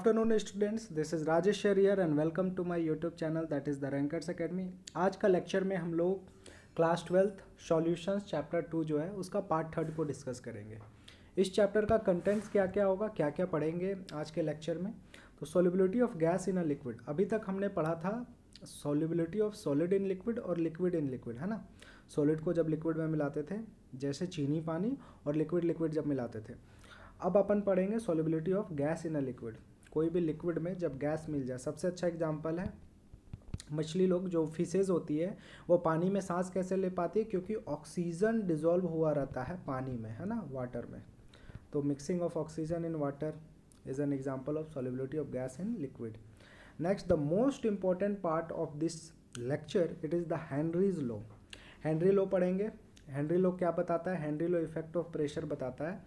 afternoon students this is Rajesh Shariyar and welcome to my YouTube channel that is the Rankers Academy आज का lecture में हम लोग class twelfth solutions chapter two जो है उसका पार्ट थर्ड को डिस्कस करेंगे इस चैप्टर का कंटेंट्स क्या क्या होगा क्या क्या पढ़ेंगे आज के लेक्चर में तो solubility of gas in a liquid अभी तक हमने पढ़ा था solubility of solid in liquid और लिक्विड इन लिक्विड है ना सॉलिड को जब लिक्विड में मिलाते थे जैसे चीनी पानी और लिक्विड लिक्विड जब मिलाते थे अब अपन पढ़ेंगे solubility of gas in a liquid कोई भी लिक्विड में जब गैस मिल जाए सबसे अच्छा एग्जाम्पल है मछली लोग जो फिशेज होती है वो पानी में सांस कैसे ले पाती है क्योंकि ऑक्सीजन डिजोल्व हुआ रहता है पानी में है ना वाटर में तो mixing of oxygen in water is an example of solubility of gas in liquid next the most important part of this lecture it is the Henry's law Henry law पढ़ेंगे हैंनरी लो क्या बताता है Henry law effect of pressure बताता है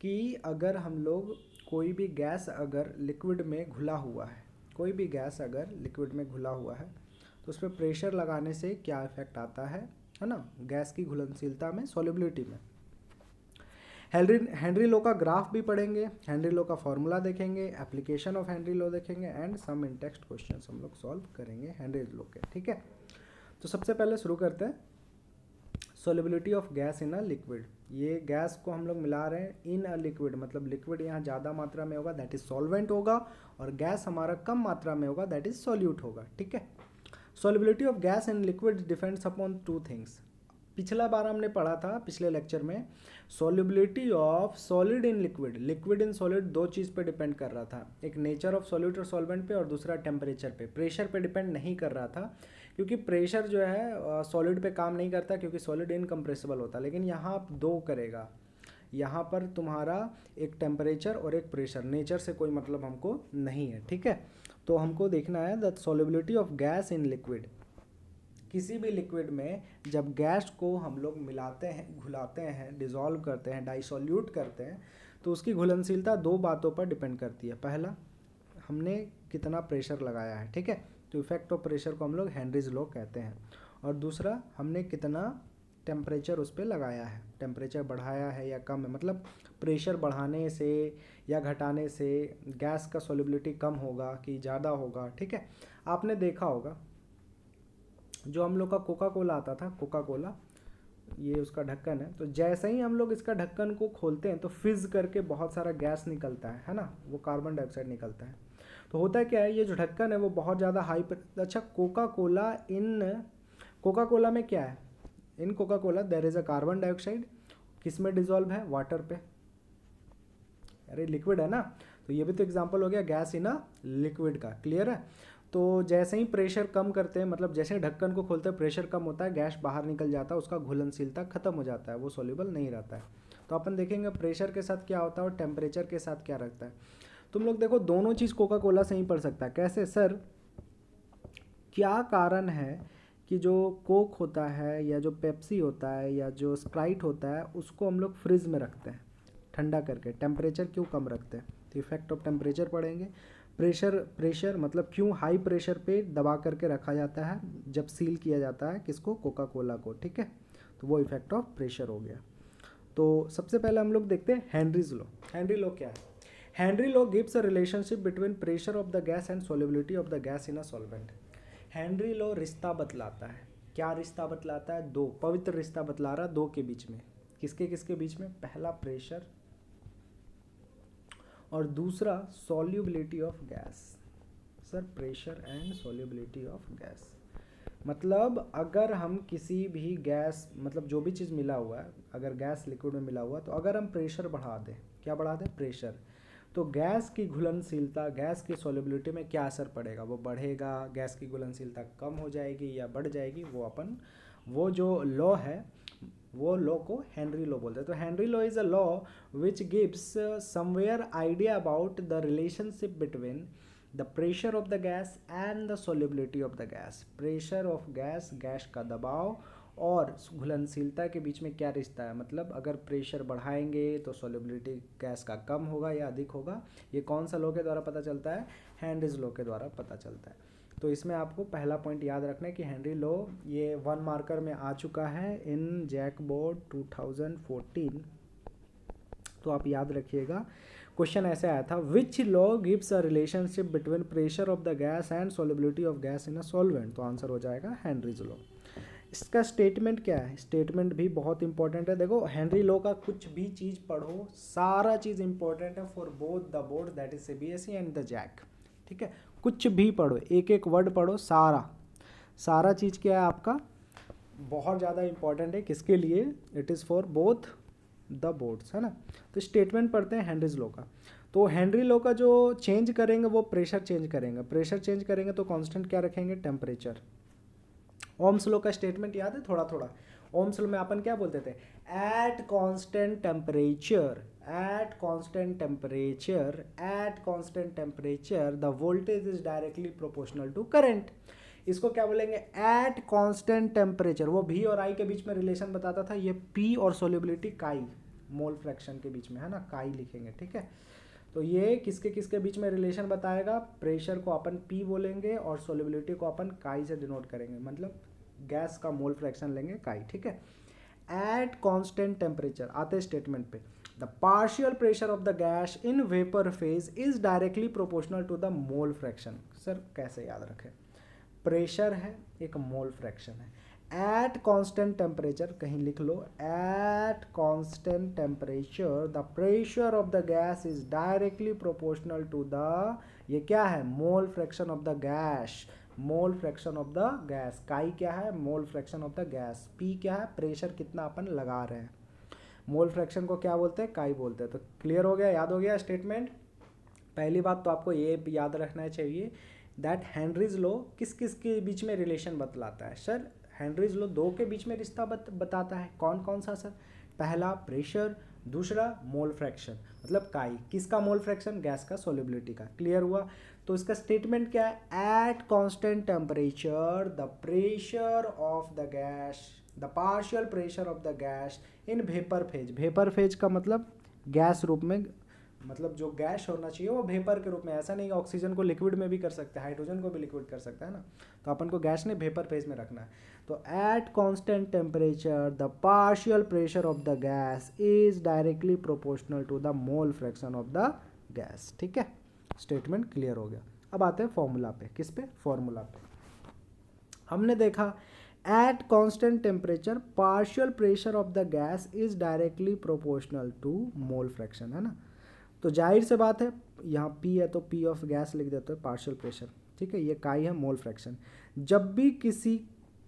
कि अगर हम लोग कोई भी गैस अगर लिक्विड में घुला हुआ है कोई भी गैस अगर लिक्विड में घुला हुआ है तो उस पर प्रेशर लगाने से क्या इफेक्ट आता है है ना गैस की घुलनशीलता में सॉलिबिलिटी में हेनरी हेनरी लो का ग्राफ भी पढ़ेंगे हेनरी लो का फॉर्मूला देखेंगे एप्लीकेशन ऑफ हेनरी लो देखेंगे एंड सम इंटेक्स्ट क्वेश्चन हम लोग सॉल्व करेंगे हेनरी लो के ठीक है तो सबसे पहले शुरू करते हैं solubility of gas in a liquid ये गैस को हम लोग मिला रहे हैं इन अ लिक्विड मतलब लिक्विड यहाँ ज़्यादा मात्रा में होगा दैट इज सॉल्वेंट होगा और गैस हमारा कम मात्रा में होगा दैट इज सॉल्यूट होगा ठीक है solubility of gas in liquid depends upon two things पिछला बार हमने पढ़ा था पिछले लेक्चर में solubility of solid in liquid liquid in solid दो चीज़ पे डिपेंड कर रहा था एक नेचर ऑफ सॉल्यूट और सॉल्वेंट पे और दूसरा टेम्परेचर पे प्रेशर पे डिपेंड नहीं कर रहा था क्योंकि प्रेशर जो है सॉलिड पे काम नहीं करता क्योंकि सॉलिड इनकम्प्रेसिबल होता है लेकिन यहाँ आप दो करेगा यहाँ पर तुम्हारा एक टेम्परेचर और एक प्रेशर नेचर से कोई मतलब हमको नहीं है ठीक है तो हमको देखना है the solubility of gas in liquid किसी भी लिक्विड में जब गैस को हम लोग मिलाते हैं घुलाते हैं डिज़ोल्व करते हैं डाइसोल्यूट करते हैं तो उसकी घुलनशीलता दो बातों पर डिपेंड करती है पहला हमने कितना प्रेशर लगाया है ठीक है तो इफेक्ट ऑफ प्रेशर को हम लोग हैंनरीज लॉ कहते हैं और दूसरा हमने कितना टेम्परेचर उस पर लगाया है टेम्परेचर बढ़ाया है या कम है मतलब प्रेशर बढ़ाने से या घटाने से गैस का सोलिबिलिटी कम होगा कि ज़्यादा होगा ठीक है आपने देखा होगा जो हम लोग का कोका कोला आता था कोका कोला ये उसका ढक्कन है तो जैसे ही हम लोग इसका ढक्कन को खोलते हैं तो फिज़ करके बहुत सारा गैस निकलता है है ना वो कार्बन डाइऑक्साइड निकलता है तो होता क्या है ये जो ढक्कन है वो बहुत ज़्यादा हाई पर अच्छा Coca Cola in Coca Cola में क्या है in Coca Cola there is a carbon dioxide किस में डिजॉल्व है वाटर पे अरे लिक्विड है ना तो ये भी तो एग्जाम्पल हो गया गैस इन अ लिक्विड का क्लियर है तो जैसे ही प्रेशर कम करते हैं मतलब जैसे ही ढक्कन को खोलते हैं प्रेशर कम होता है गैस बाहर निकल जाता है उसका घुलनशीलता खत्म हो जाता है वो सोल्यूबल नहीं रहता है तो अपन देखेंगे प्रेशर के साथ क्या होता है और टेम्परेचर के साथ क्या रखता है तुम लोग देखो दोनों चीज़ कोका कोला से ही पड़ सकता है कैसे सर क्या कारण है कि जो कोक होता है या जो पेप्सी होता है या जो स्प्राइट होता है उसको हम लोग फ्रिज में रखते हैं ठंडा करके टेम्परेचर क्यों कम रखते हैं तो इफेक्ट ऑफ टेम्परेचर पढ़ेंगे प्रेशर प्रेशर मतलब क्यों हाई प्रेशर पे दबा करके रखा जाता है जब सील किया जाता है किसको कोका कोला को ठीक है तो वो इफेक्ट ऑफ प्रेशर हो गया तो सबसे पहले हम लोग देखते हैं हैंनरीज लो हैंनरी लो क्या है Henry law gives a relationship between pressure of the gas and solubility of the gas in a solvent Henry law रिश्ता बतलाता है क्या रिश्ता बतलाता है दो पवित्र रिश्ता बतला रहा दो के बीच में किसके किसके बीच में पहला प्रेशर और दूसरा solubility of gas sir pressure and solubility of gas मतलब अगर हम किसी भी गैस मतलब जो भी चीज़ मिला हुआ है अगर गैस लिक्विड में मिला हुआ है तो अगर हम प्रेशर बढ़ा दें क्या बढ़ा दें प्रेशर तो गैस की घुलनशीलता गैस की सोलिबिलिटी में क्या असर पड़ेगा वो बढ़ेगा गैस की घुलनशीलता कम हो जाएगी या बढ़ जाएगी वो अपन वो जो लॉ है वो लॉ को हेनरी लॉ बोलते हैं तो Henry law is a law which gives somewhere idea about the relationship between the pressure of the gas and the solubility of the gas pressure of gas gas का दबाव और घुलनशीलता के बीच में क्या रिश्ता है मतलब अगर प्रेशर बढ़ाएंगे तो सोलिबिलिटी गैस का कम होगा या अधिक होगा ये कौन सा लो के द्वारा पता चलता है हैंड्रिज लो के द्वारा पता चलता है तो इसमें आपको पहला पॉइंट याद रखना है कि हैंनरी लो ये वन मार्कर में आ चुका है इन जैक बोर्ड तो आप याद रखिएगा क्वेश्चन ऐसे आया था which law gives a relationship between pressure of the gas and solubility of gas in a solvent तो आंसर हो जाएगा हैंनरीज लॉ इसका स्टेटमेंट क्या है स्टेटमेंट भी बहुत इंपॉर्टेंट है देखो हेनरी लॉ का कुछ भी चीज़ पढ़ो सारा चीज़ इंपॉर्टेंट है for both the board that is C and the JAC ठीक है कुछ भी पढ़ो एक एक वर्ड पढ़ो सारा सारा चीज़ क्या है आपका बहुत ज़्यादा इंपॉर्टेंट है किसके लिए it is for both the boards है ना तो स्टेटमेंट पढ़ते हैं हेनरीज लॉ का तो हेनरी लॉ का जो चेंज करेंगे वो प्रेशर चेंज करेंगे प्रेशर चेंज करेंगे तो कांस्टेंट क्या रखेंगे टेम्परेचर ओम्स का स्टेटमेंट याद है थोड़ा थोड़ा ओम्स में अपन क्या बोलते थे at constant temperature at constant temperature at constant temperature the voltage is directly proportional to current इसको क्या बोलेंगे एट कॉन्स्टेंट टेम्परेचर वो भी और आई के बीच में रिलेशन बताता था ये पी और सोल्यूबिलिटी काई मोल फ्रैक्शन के बीच में है ना काई लिखेंगे ठीक है तो ये किसके किसके बीच में रिलेशन बताएगा प्रेशर को अपन पी बोलेंगे और सोल्यूबिलिटी को अपन काई से डिनोट करेंगे मतलब गैस का मोल फ्रैक्शन लेंगे काई ठीक है एट कॉन्स्टेंट टेम्परेचर आते स्टेटमेंट पे the partial pressure of the gas in vapour phase is directly proportional to the mole fraction sir कैसे याद रखें प्रेशर है एक मोल फ्रैक्शन है एट कॉन्स्टेंट टेम्परेचर कहीं लिख लो at constant temperature the pressure of the gas is directly proportional to the ये क्या है mole fraction of the gas mole fraction of the gas chi क्या है mole fraction of the gas P क्या है प्रेशर कितना अपन लगा रहे हैं मोल फ्रैक्शन को क्या बोलते हैं काई बोलते हैं तो क्लियर हो गया याद हो गया स्टेटमेंट पहली बात तो आपको ये याद रखना चाहिए दैट हेनरीज लो किस किस के बीच में रिलेशन बतलाता है सर हेनरीज लो दो के बीच में रिश्ता बत, बताता है कौन कौन सा सर पहला प्रेशर दूसरा मोल फ्रैक्शन मतलब काई किसका मोल फ्रैक्शन गैस का सोलिबिलिटी का क्लियर हुआ तो इसका स्टेटमेंट क्या है at constant temperature the pressure of the gas the partial pressure of the gas in vapour phase vapour phase का मतलब गैस रूप में मतलब जो गैस होना चाहिए वो भेपर के रूप में ऐसा नहीं ऑक्सीजन को लिक्विड में भी कर सकते हैं हाइड्रोजन को भी लिक्विड कर सकता है ना तो अपन को गैस ने भेपर फेज में रखना है तो at constant temperature the partial pressure of the gas is directly proportional to the mole fraction of the gas ठीक है स्टेटमेंट क्लियर हो गया अब आते हैं फॉर्मूला पे किस पे फॉर्मूला पे हमने देखा at constant temperature partial pressure of the gas is directly proportional to mole fraction है ना तो जाहिर से बात है यहाँ पी है तो पी ऑफ गैस लिख देते हैं पार्शियल प्रेशर ठीक है ये काई है मोल फ्रैक्शन जब भी किसी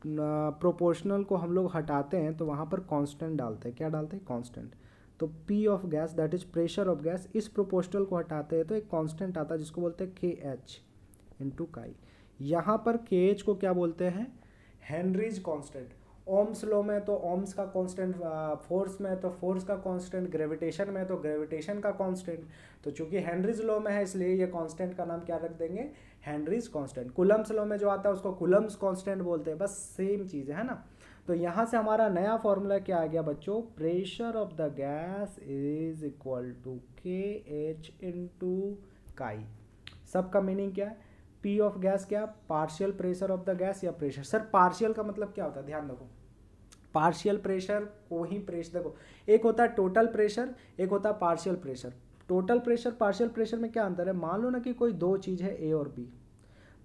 प्रोपोर्शनल को हम लोग हटाते हैं तो वहाँ पर कांस्टेंट डालते हैं क्या डालते हैं कांस्टेंट तो P of gas that is pressure of gas इस प्रोपोर्शनल को हटाते हैं तो एक कांस्टेंट आता है जिसको बोलते हैं के एच इंटू काई यहाँ पर के एच को क्या बोलते हैं हैंनरीज कांस्टेंट ओम्स लो में तो ओम्स का कांस्टेंट फोर्स में तो फोर्स का कांस्टेंट ग्रेविटेशन में तो ग्रेविटेशन का कांस्टेंट तो चूंकि हैंनरीज लो में है इसलिए ये कांस्टेंट का नाम क्या रख देंगे हैंनरीज कांस्टेंट कुलम्स लो में जो आता है उसको कुलम्स कांस्टेंट बोलते हैं बस सेम चीज़ है ना तो यहाँ से हमारा नया फॉर्मूला क्या आ गया बच्चों pressure of the gas is equal to K H into chi काई सबका मीनिंग क्या है पी ऑफ गैस क्या partial pressure of the gas या प्रेशर सर पार्शियल का मतलब क्या होता है ध्यान रखो पार्शियल प्रेशर को ही प्रेशर देखो एक होता है टोटल प्रेशर एक होता है partial pressure total pressure partial pressure में क्या अंतर है मान लो ना कि कोई दो चीज़ है ए और बी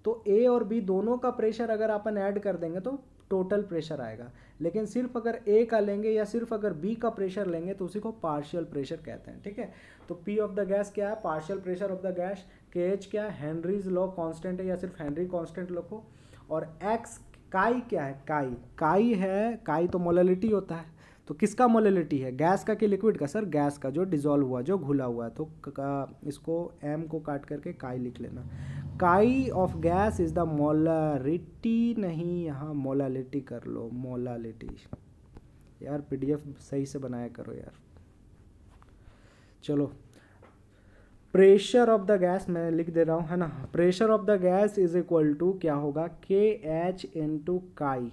तो ए और बी दोनों का प्रेशर अगर अपन ऐड कर देंगे तो टोटल प्रेशर आएगा लेकिन सिर्फ अगर ए का लेंगे या सिर्फ अगर बी का प्रेशर लेंगे तो उसी को पार्शियल प्रेशर कहते हैं ठीक है तो पी ऑफ द गैस क्या है partial pressure of the gas K H क्या है हैंनरीज लॉ कांस्टेंट है या सिर्फ हेनरी कांस्टेंट लिखो और एक्स काई क्या है काई काई है काई तो मोलिटी होता है तो किसका मोलिलिटी है गैस का कि लिक्विड का सर गैस का जो डिजोल्व हुआ जो घुला हुआ है तो इसको एम को काट करके काई लिख लेना chi of gas is the molarity नहीं यहाँ मोलालिटी कर लो मोलालिटी यार पीडीएफ सही से बनाया करो यार चलो प्रेशर ऑफ द गैस मैं लिख दे रहा हूँ है ना pressure of the gas is equal to क्या होगा K H into chi P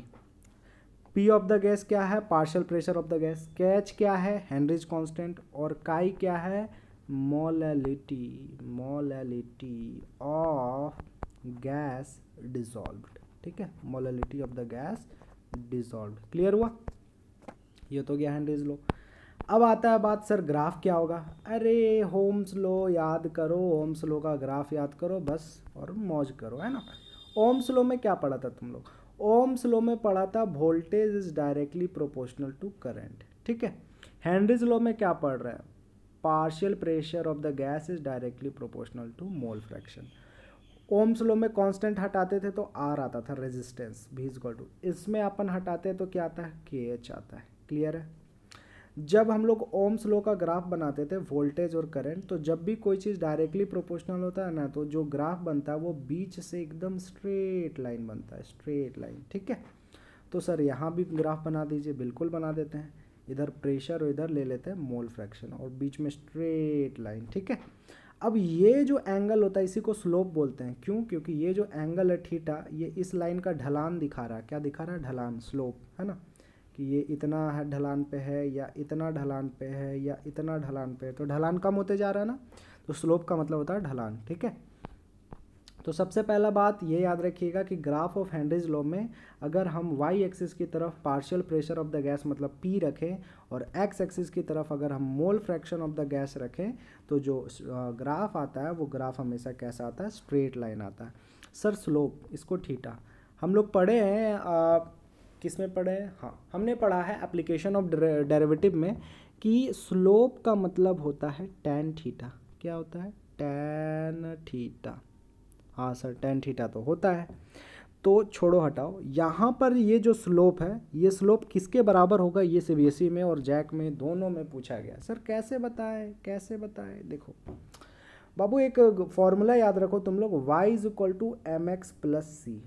of the the gas क्या है partial pressure of the gas K H क्या है हेनरीज कांस्टेंट और काई क्या है molality molality of gas dissolve ठीक है molality of the gas dissolve clear हुआ ये तो गया हेनरीज लो अब आता है बात सर ग्राफ क्या होगा अरे होम्स लो याद करो होम्स लो का ग्राफ याद करो बस और मौज करो है ना ओम्स लो में क्या पढ़ा था तुम लोग ओम्स लॉ में पढ़ा था voltage is directly proportional to current ठीक है हैंनरीज लॉ में क्या पढ़ रहे हैं partial pressure of the gas is directly proportional to mole fraction Ohm's law में कांस्टेंट हटाते थे तो आर आता था रेजिस्टेंस भी इज टू इसमें अपन हटाते हैं तो क्या आता है के एच आता है क्लियर है जब हम लोग ओम्स लो का ग्राफ बनाते थे वोल्टेज और करंट तो जब भी कोई चीज़ डायरेक्टली प्रोपोर्शनल होता है ना तो जो ग्राफ बनता है वो बीच से एकदम स्ट्रेट लाइन बनता है स्ट्रेट लाइन ठीक है तो सर यहाँ भी ग्राफ बना दीजिए बिल्कुल बना देते हैं इधर प्रेशर और इधर ले लेते हैं मोल फ्रैक्शन और बीच में स्ट्रेट लाइन ठीक है अब ये जो एंगल होता है इसी को स्लोप बोलते हैं क्यों क्योंकि ये जो एंगल है ठीटा ये इस लाइन का ढलान दिखा रहा है क्या दिखा रहा है ढलान स्लोप है ना कि ये इतना ढलान पे है या इतना ढलान पे है या इतना ढलान पे है तो ढलान कम होते जा रहा है ना तो स्लोप का मतलब होता है ढलान ठीक है तो सबसे पहला बात ये याद रखिएगा कि ग्राफ ऑफ हैंड्रेज लॉ में अगर हम वाई एक्सिस की तरफ partial pressure of the gas मतलब पी रखें और एक्स एक्सिस की तरफ अगर हम mole fraction of the gas रखें तो जो ग्राफ आता है वो ग्राफ हमेशा कैसा आता है स्ट्रेट लाइन आता है सर स्लोप इसको ठीटा हम लोग पढ़े हैं किस में पढ़े हैं हाँ हमने पढ़ा है एप्लीकेशन ऑफ डेरिवेटिव में कि स्लोप का मतलब होता है टेन थीटा क्या होता है टेन थीटा हाँ सर टेन थीटा तो होता है तो छोड़ो हटाओ यहाँ पर ये जो स्लोप है ये स्लोप किसके बराबर होगा ये सी में और जैक में दोनों में पूछा गया सर कैसे बताए कैसे बताए देखो बाबू एक फॉर्मूला याद रखो तुम लोग y is equal to M X plus C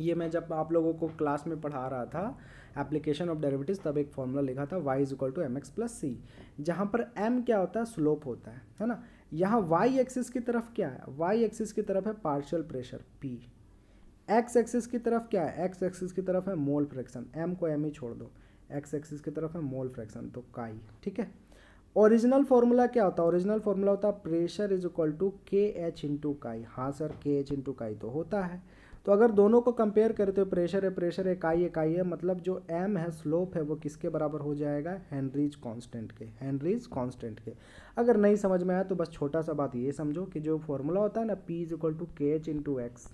ये मैं जब आप लोगों को क्लास में पढ़ा रहा था एप्लीकेशन ऑफ डेरिवेटिव्स तब एक फॉर्मूला लिखा था Y is equal to M X plus C जहाँ पर m क्या होता है स्लोप होता है है ना यहाँ y एक्सिस की तरफ क्या है y एक्सिस की तरफ है partial pressure p x axis की तरफ क्या है x एक्सिस की तरफ है मोल फ्रैक्शन m को m ही छोड़ दो x एक्सिस की तरफ है मोल फ्रैक्शन तो काई ठीक है ओरिजिनल फार्मूला क्या होता है ओरिजिनल फार्मूला होता है pressure is equal to K H into chi हाँ सर के एच इंटू काई तो होता है तो अगर दोनों को कंपेयर करते हो प्रेशर है प्रेशर इकाई इकाई है मतलब जो एम है स्लोप है वो किसके बराबर हो जाएगा हैंनरीज कांस्टेंट के हैंनरीज कांस्टेंट के अगर नहीं समझ में आया तो बस छोटा सा बात ये समझो कि जो फॉर्मूला होता है ना P is equal to K H to X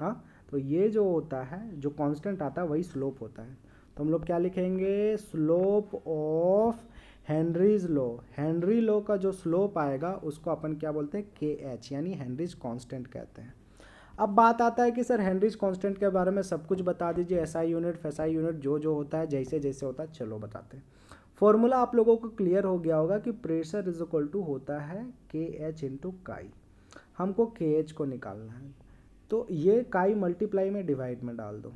हाँ तो ये जो होता है जो कॉन्स्टेंट आता है वही स्लोप होता है तो हम लोग क्या लिखेंगे slope of Henry's law Henry law का जो स्लोप आएगा उसको अपन क्या बोलते हैं के एच यानी हैंनरीज कांस्टेंट कहते हैं अब बात आता है कि सर हेनरीज कांस्टेंट के बारे में सब कुछ बता दीजिए ऐसा यूनिट फेसाई यूनिट जो जो होता है जैसे जैसे होता है चलो बताते हैं फॉर्मूला आप लोगों को क्लियर हो गया होगा कि प्रेशर इज इक्वल टू होता है के एच इंटू काई हमको के एच को निकालना है तो ये काई मल्टीप्लाई में डिवाइड में डाल दो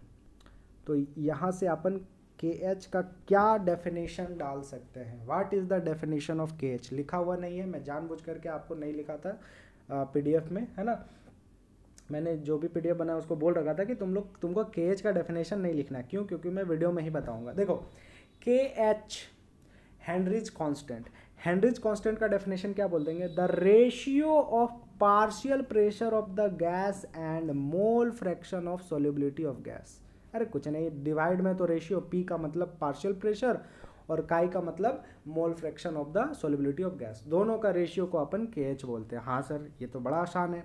तो यहाँ से अपन के एच का क्या डेफिनेशन डाल सकते हैं what is the definition of K H लिखा हुआ नहीं है मैं जानबूझ करके आपको नहीं लिखा था एफ में है ना मैंने जो भी पी बनाया उसको बोल रखा था कि तुम लोग तुमको के एच का डेफिनेशन नहीं लिखना क्यों क्योंकि मैं वीडियो में ही बताऊँगा देखो K H Henry's constant Henry's constant का डेफिनेशन क्या बोल देंगे the ratio of partial pressure of the gas and mole fraction of solubility of gas अरे कुछ नहीं डिवाइड में तो रेशियो पी का मतलब पार्शियल प्रेशर और काई का मतलब mole fraction of the solubility of gas दोनों का रेशियो को अपन के एच बोलते हैं हाँ सर ये तो बड़ा आसान है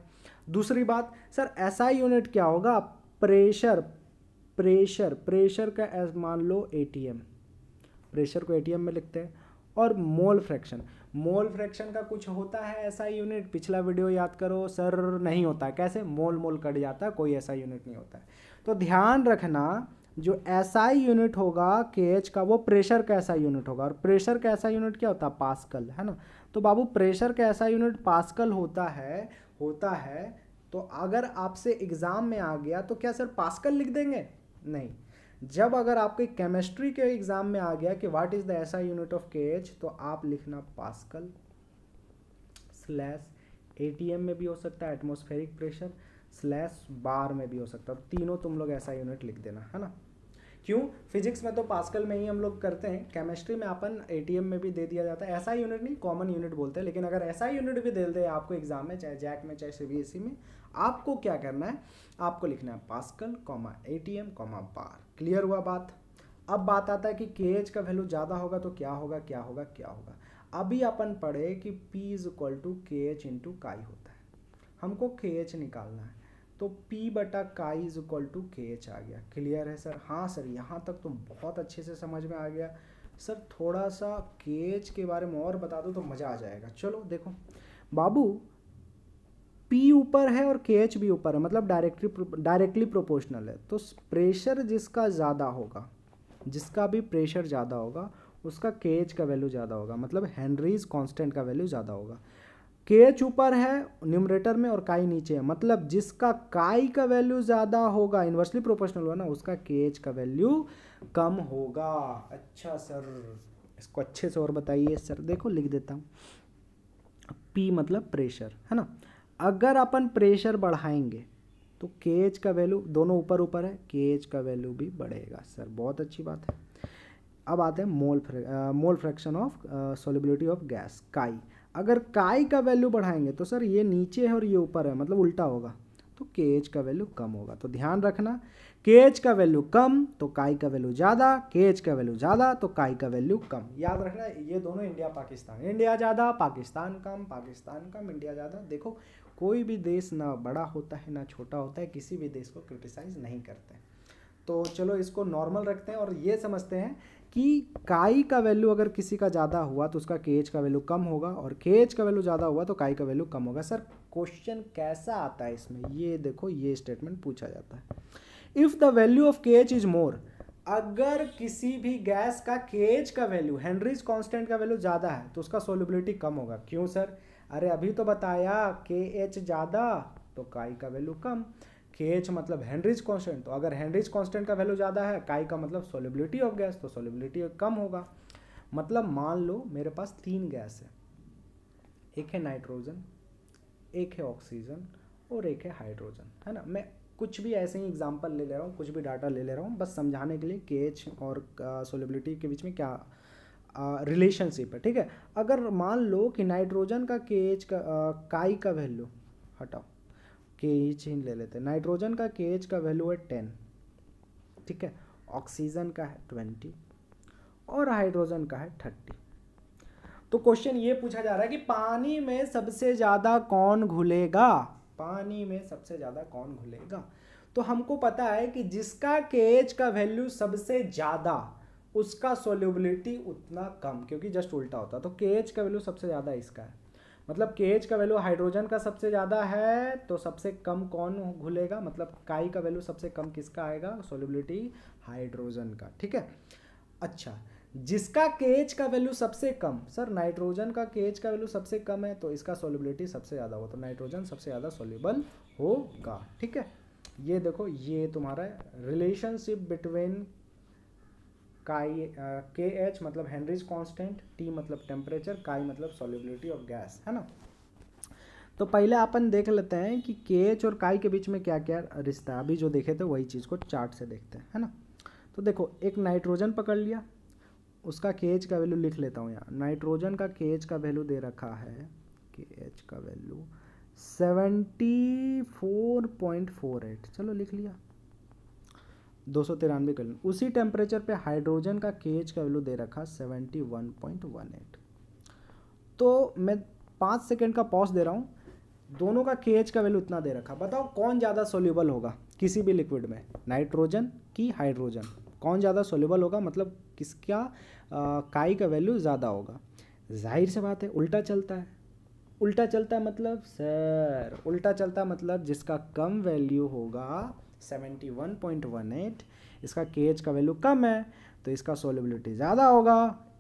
दूसरी बात सर ऐसा यूनिट क्या होगा प्रेशर प्रेशर प्रेशर का एस मान लो एम प्रेशर को एम में लिखते हैं और मोल फ्रैक्शन मोल फ्रैक्शन का कुछ होता है ऐसा यूनिट पिछला वीडियो याद करो सर नहीं होता कैसे मोल मोल कट जाता कोई ऐसा यूनिट नहीं होता है तो ध्यान रखना जो ऐसा SI यूनिट होगा के एच का वो प्रेशर का ऐसा यूनिट होगा और प्रेशर का ऐसा यूनिट क्या होता है पास्कल है ना तो बाबू प्रेशर का ऐसा यूनिट पास्कल होता है होता है तो अगर आपसे एग्ज़ाम में आ गया तो क्या सर पास्कल लिख देंगे नहीं जब अगर आपके केमिस्ट्री के एग्ज़ाम में आ गया कि what is the SI unit of K H तो आप लिखना पास्कल स्लैश ए में भी हो सकता है एटमोस्फेरिक प्रेशर स्लैश बार में भी हो सकता है तीनों तुम लोग ऐसा यूनिट लिख देना है ना क्यों फिजिक्स में तो पास्कल में ही हम लोग करते हैं केमिस्ट्री में अपन एटीएम में भी दे दिया जाता है ऐसा यूनिट नहीं कॉमन यूनिट बोलते हैं लेकिन अगर ऐसा यूनिट भी दे दे आपको एग्जाम में चाहे जैक में चाहे सी में आपको क्या करना है आपको लिखना है pascal comma A comma bar clear हुआ बात अब बात आता है कि के एच का वैल्यू ज़्यादा होगा तो क्या होगा क्या होगा क्या होगा अभी अपन पढ़े कि P is equal to K H chi होता है हमको के एच निकालना है तो P बटा का is equal to K H आ गया क्लियर है सर हाँ सर यहाँ तक तो बहुत अच्छे से समझ में आ गया सर थोड़ा सा के एच के बारे में और बता दो तो मज़ा आ जाएगा चलो देखो बाबू P ऊपर है और के एच भी ऊपर है मतलब डायरेक्टली डायरेक्टली प्रोपोर्शनल है तो प्रेशर जिसका ज़्यादा होगा जिसका भी प्रेशर ज़्यादा होगा उसका के एच का वैल्यू ज़्यादा होगा मतलब हेनरीज कॉन्स्टेंट का वैल्यू ज़्यादा होगा के एच ऊपर है न्यूमरेटर में और काई नीचे है मतलब जिसका काई का वैल्यू ज़्यादा होगा इन्वर्सली प्रोपोर्शनल हुआ ना उसका के एच का वैल्यू कम होगा अच्छा सर इसको अच्छे से और बताइए सर देखो लिख देता हूँ पी मतलब प्रेशर है ना अगर अपन प्रेशर बढ़ाएंगे तो के एच का वैल्यू दोनों ऊपर ऊपर है के एच का वैल्यू भी बढ़ेगा सर बहुत अच्छी बात है अब आते हैं mole mole fraction of solubility of gas chi अगर काई का वैल्यू बढ़ाएंगे तो सर ये नीचे है और ये ऊपर है मतलब उल्टा होगा तो के एच का वैल्यू कम होगा तो ध्यान रखना के एच का वैल्यू कम तो काई का वैल्यू ज़्यादा के एच का वैल्यू ज़्यादा तो काई का वैल्यू कम याद रखना ये दोनों इंडिया पाकिस्तान इंडिया ज़्यादा पाकिस्तान कम पाकिस्तान कम इंडिया ज़्यादा देखो कोई भी देश ना बड़ा होता है ना छोटा होता है किसी भी देश को क्रिटिसाइज़ नहीं करते तो चलो इसको नॉर्मल रखते हैं और ये समझते हैं कि काई का वैल्यू अगर किसी का ज़्यादा हुआ तो उसका के का वैल्यू कम होगा और के का वैल्यू ज़्यादा हुआ तो काई का वैल्यू कम होगा सर क्वेश्चन कैसा आता है इसमें ये देखो ये स्टेटमेंट पूछा जाता है if the value of K is more अगर किसी भी गैस का केज का वैल्यू हेनरीज कांस्टेंट का वैल्यू ज़्यादा है तो उसका सोलिबिलिटी कम होगा क्यों सर अरे अभी तो बताया के एच ज़्यादा तो काई का वैल्यू कम के एच मतलब हेनरीज कॉन्स्टेंट तो अगर हेनरीज कॉन्स्टेंट का वैल्यू ज़्यादा है काई का मतलब सोलिबिलिटी ऑफ गैस तो सोलिबिलिटी कम होगा मतलब मान लो मेरे पास तीन गैस है एक है नाइट्रोजन एक है ऑक्सीजन और एक है हाइड्रोजन है ना मैं कुछ भी ऐसे ही एग्जाम्पल ले ले रहा हूँ कुछ भी डाटा ले ले रहा हूँ बस समझाने के लिए के एच और सोलिबिलिटी के बीच में क्या रिलेशनशिप uh, है ठीक है अगर मान लो कि नाइट्रोजन का के एच का काई का वैल्यू हटाओ के ही ही ले लेते हैं नाइट्रोजन का के का वैल्यू है टेन ठीक है ऑक्सीजन का है ट्वेंटी और हाइड्रोजन का है थर्टी तो क्वेश्चन ये पूछा जा रहा है कि पानी में सबसे ज़्यादा कौन घुलेगा पानी में सबसे ज़्यादा कौन घुलेगा तो हमको पता है कि जिसका के का वैल्यू सबसे ज़्यादा उसका सोल्यूबिलिटी उतना कम क्योंकि जस्ट उल्टा होता है तो के का वैल्यू सबसे ज़्यादा इसका है मतलब के एच का वैल्यू हाइड्रोजन का सबसे ज़्यादा है तो सबसे कम कौन घुलेगा मतलब काई का वैल्यू सबसे कम किसका आएगा सोलिबिलिटी हाइड्रोजन का ठीक है अच्छा जिसका केएच का वैल्यू सबसे कम सर नाइट्रोजन का केएच का वैल्यू सबसे कम है तो इसका सोलिबिलिटी सबसे ज़्यादा हो तो नाइट्रोजन सबसे ज़्यादा सोल्यूबल होगा ठीक है ये देखो ये तुम्हारा रिलेशनशिप बिटवीन काई के एच मतलब हेनरीज कांस्टेंट टी मतलब टेम्परेचर काई मतलब सॉल्युबिलिटी ऑफ गैस है ना तो पहले अपन देख लेते हैं कि के एच और काई के बीच में क्या क्या रिश्ता अभी जो देखे थे वही चीज़ को चार्ट से देखते हैं है ना तो देखो एक नाइट्रोजन पकड़ लिया उसका के एच का वैल्यू लिख लेता हूँ यहाँ नाइट्रोजन का के एच का वैल्यू दे रखा है के एच का value seventy four point four eight चलो लिख लिया दो सौ तिरानवे कल उसी टेम्परेचर पे हाइड्रोजन का के एच का वैल्यू दे रखा seventy one point one eight तो मैं पाँच सेकेंड का पॉज दे रहा हूँ दोनों का के एच का वैल्यू इतना दे रखा बताओ कौन ज़्यादा सोल्यूबल होगा किसी भी लिक्विड में नाइट्रोजन की हाइड्रोजन कौन ज़्यादा सोल्यूबल होगा मतलब किसका काई का वैल्यू ज़्यादा होगा जाहिर से बात है उल्टा चलता है उल्टा चलता है मतलब सर उल्टा चलता है मतलब जिसका कम वैल्यू होगा seventy one point one eight इसका के एच का वैल्यू कम है तो इसका सोलिबिलिटी ज़्यादा होगा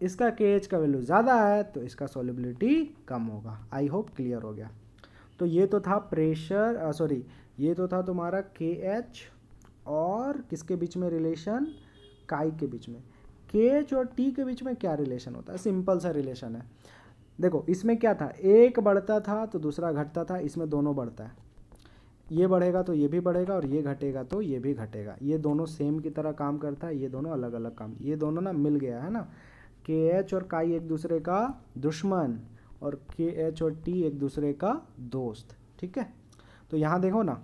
इसका के एच का वैल्यू ज़्यादा है तो इसका सोलिबिलिटी कम होगा आई होप क्लियर हो गया तो ये तो था प्रेशर सॉरी ये तो था तुम्हारा के एच और किसके बीच में रिलेशन काई के बीच में के एच और टी के बीच में क्या रिलेशन होता है सिंपल सा रिलेशन है देखो इसमें क्या था एक बढ़ता था तो दूसरा घटता था इसमें दोनों बढ़ता है ये बढ़ेगा तो ये भी बढ़ेगा और ये घटेगा तो ये भी घटेगा ये दोनों सेम की तरह काम करता है ये दोनों अलग अलग काम ये दोनों ना मिल गया है ना के एच और काई एक दूसरे का दुश्मन और के एच और टी एक दूसरे का दोस्त ठीक है तो यहाँ देखो ना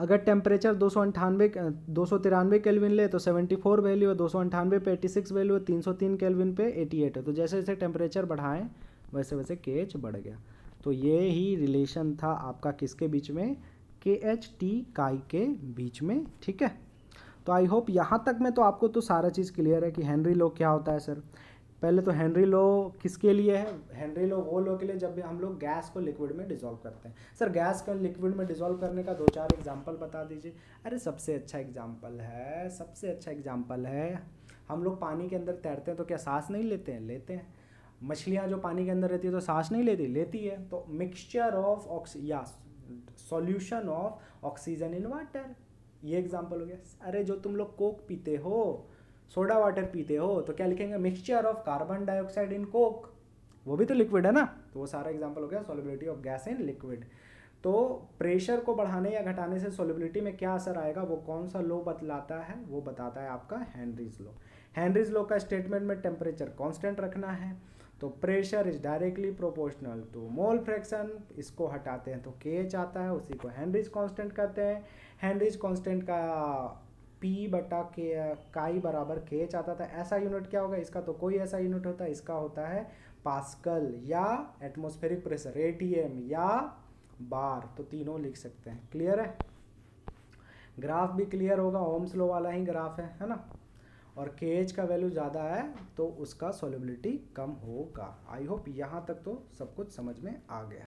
अगर टेम्परेचर दो सौ अंठानवे दो सौ तिरानवे केलविन ले तो सेवेंटी फोर वैल्यू है दो सौ अंठानवे पे एटी सिक्स वैल्यू है तीन सौ तीन केलविन पे एटी एट है तो जैसे जैसे टेम्परेचर बढ़ाएं वैसे वैसे के एच बढ़ गया तो ये ही रिलेशन था आपका किसके बीच में के एच टी काई के बीच में ठीक है तो आई होप यहाँ तक में तो आपको तो सारा चीज़ क्लियर है कि हैंनरी लो क्या होता है सर पहले तो हैंनरी लो किसके लिए है हैंनरी लो वो लो के लिए जब भी हम लोग गैस को लिक्विड में डिजोल्व करते हैं सर गैस को लिक्विड में डिजोल्व करने का दो चार एग्जाम्पल बता दीजिए अरे सबसे अच्छा एग्जाम्पल है सबसे अच्छा एग्जाम्पल है हम लोग पानी के अंदर तैरते हैं तो क्या सांस नहीं लेते हैं लेते हैं मछलियाँ जो पानी के अंदर रहती है तो सांस नहीं लेती लेती है तो मिक्सचर ऑफ ऑक्सी या solution of oxygen in water ये एग्जांपल हो गया अरे जो तुम लोग कोक पीते हो सोडा वाटर पीते हो तो क्या लिखेंगे mixture of carbon dioxide in coke वो भी तो लिक्विड है ना तो वो सारा एग्जाम्पल हो गया solubility of gas in liquid तो प्रेशर को बढ़ाने या घटाने से सोलिबिलिटी में क्या असर आएगा वो कौन सा लो बतलाता है वो बताता है आपका हैंनरीज लो हैंनरीज लो का स्टेटमेंट में टेम्परेचर कॉन्स्टेंट रखना है तो pressure is directly proportional to mole fraction इसको हटाते हैं तो के एच आता है उसी को हैंनरीज कांस्टेंट कहते हैं हैंनरीज कांस्टेंट का पी बटा के काई बराबर के एच आता था ऐसा यूनिट क्या होगा इसका तो कोई ऐसा यूनिट होता है इसका होता है पास्कल या एटमोस्फेरिक प्रेशर एटीएम या बार तो तीनों लिख सकते हैं क्लियर है ग्राफ भी क्लियर होगा ओम्स लो वाला ही ग्राफ है है ना और के का वैल्यू ज़्यादा है तो उसका सॉलिबिलिटी कम होगा आई होप यहाँ तक तो सब कुछ समझ में आ गया